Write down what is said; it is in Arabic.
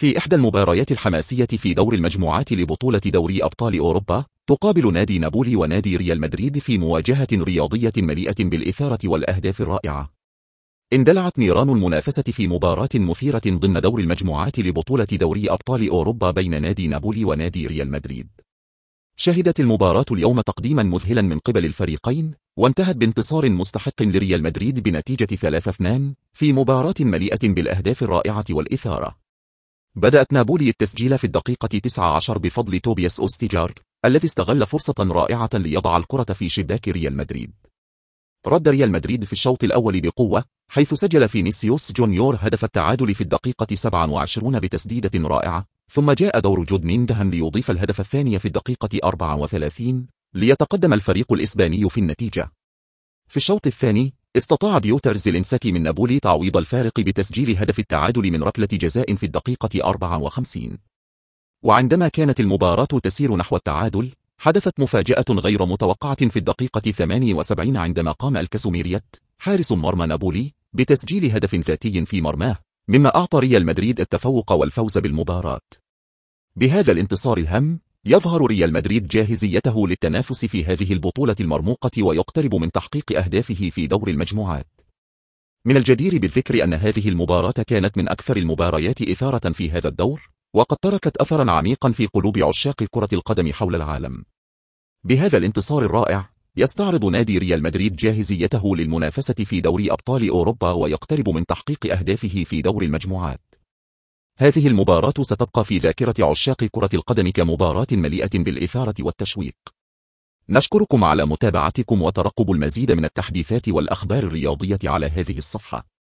في إحدى المباريات الحماسية في دور المجموعات لبطولة دوري أبطال أوروبا تقابل نادي نابولي ونادي ريال مدريد في مواجهة رياضية مليئة بالإثارة والأهداف الرائعة اندلعت نيران المنافسة في مباراة مثيرة ضمن دور المجموعات لبطولة دوري أبطال أوروبا بين نادي نابولي ونادي ريال مدريد شهدت المباراة اليوم تقديما مذهلا من قبل الفريقين وانتهت بانتصار مستحق لريال مدريد بنتيجة 3-2 في مباراة مليئة بالأهداف الرائعة والإثارة بدأت نابولي التسجيل في الدقيقة 19 بفضل توبياس أوستيجار الذي استغل فرصة رائعة ليضع الكرة في شباك ريال مدريد رد ريال مدريد في الشوط الأول بقوة حيث سجل فينيسيوس جونيور هدف التعادل في الدقيقة 27 بتسديدة رائعة ثم جاء دور جود ميندهن ليضيف الهدف الثاني في الدقيقة 34 ليتقدم الفريق الإسباني في النتيجة في الشوط الثاني استطاع بيوتر زيلينسكي من نابولي تعويض الفارق بتسجيل هدف التعادل من ركلة جزاء في الدقيقة 54 وعندما كانت المباراة تسير نحو التعادل حدثت مفاجأة غير متوقعة في الدقيقة 78 عندما قام الكاسوميريت، حارس مرمى نابولي بتسجيل هدف ذاتي في مرماه مما أعطى ريال مدريد التفوق والفوز بالمباراة بهذا الانتصار الهام يظهر ريال مدريد جاهزيته للتنافس في هذه البطولة المرموقة ويقترب من تحقيق أهدافه في دور المجموعات من الجدير بالذكر أن هذه المباراة كانت من أكثر المباريات إثارة في هذا الدور وقد تركت أثرا عميقا في قلوب عشاق كرة القدم حول العالم بهذا الانتصار الرائع يستعرض نادي ريال مدريد جاهزيته للمنافسة في دوري أبطال أوروبا ويقترب من تحقيق أهدافه في دور المجموعات هذه المباراة ستبقى في ذاكرة عشاق كرة القدم كمباراة مليئة بالإثارة والتشويق نشكركم على متابعتكم وترقب المزيد من التحديثات والأخبار الرياضية على هذه الصفحة